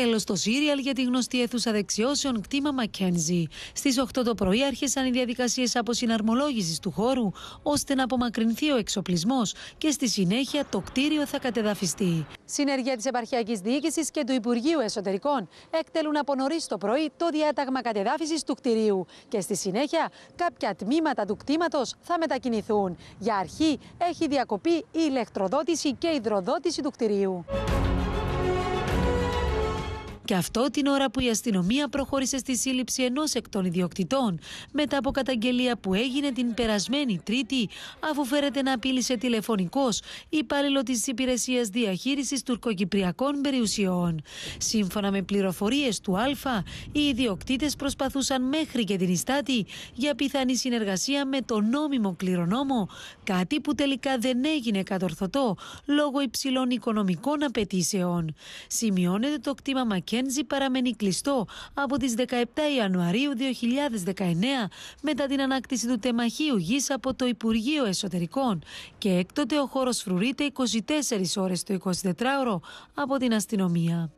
Τέλος το σύριαλ για τη γνωστή αίθουσα δεξιώσεων κτήμα Μακένζι. Στι 8 το πρωί άρχισαν οι διαδικασίες αποσυναρμολόγησης του χώρου ώστε να απομακρυνθεί ο εξοπλισμός και στη συνέχεια το κτίριο θα κατεδαφιστεί. Συνεργεία της Επαρχιακής Διοίκησης και του Υπουργείου Εσωτερικών εκτελούν από νωρίς το πρωί το διάταγμα κατεδάφισης του κτηρίου και στη συνέχεια κάποια τμήματα του κτήματος θα μετακινηθούν. Για αρχή έχει διακοπεί η ηλεκτροδότηση και η υδροδότηση του κτηρίου. Και αυτό την ώρα που η αστυνομία προχώρησε στη σύλληψη ενός εκ των ιδιοκτητών, μετά από καταγγελία που έγινε την περασμένη Τρίτη, αφού φέρεται να απείλησε τηλεφωνικός υπάλληλο της Υπηρεσίας Διαχείρισης Τουρκοκυπριακών Περιουσιών. Σύμφωνα με πληροφορίες του Α, οι ιδιοκτήτες προσπαθούσαν μέχρι και την Ιστάτη για πιθανή συνεργασία με τον νόμιμο κληρονόμο, κάτι που τελικά δεν έγινε κατορθωτό λόγω υψηλών οικονομικών απαιτήσεων. Σημειώνεται το κτήμα Μακέ Μακένζι παραμένει κλειστό από τις 17 Ιανουαρίου 2019 μετά την ανάκτηση του τεμαχίου γης από το Υπουργείο Εσωτερικών και έκτοτε ο χώρος φρουρείται 24 ώρες το 24ωρο από την αστυνομία.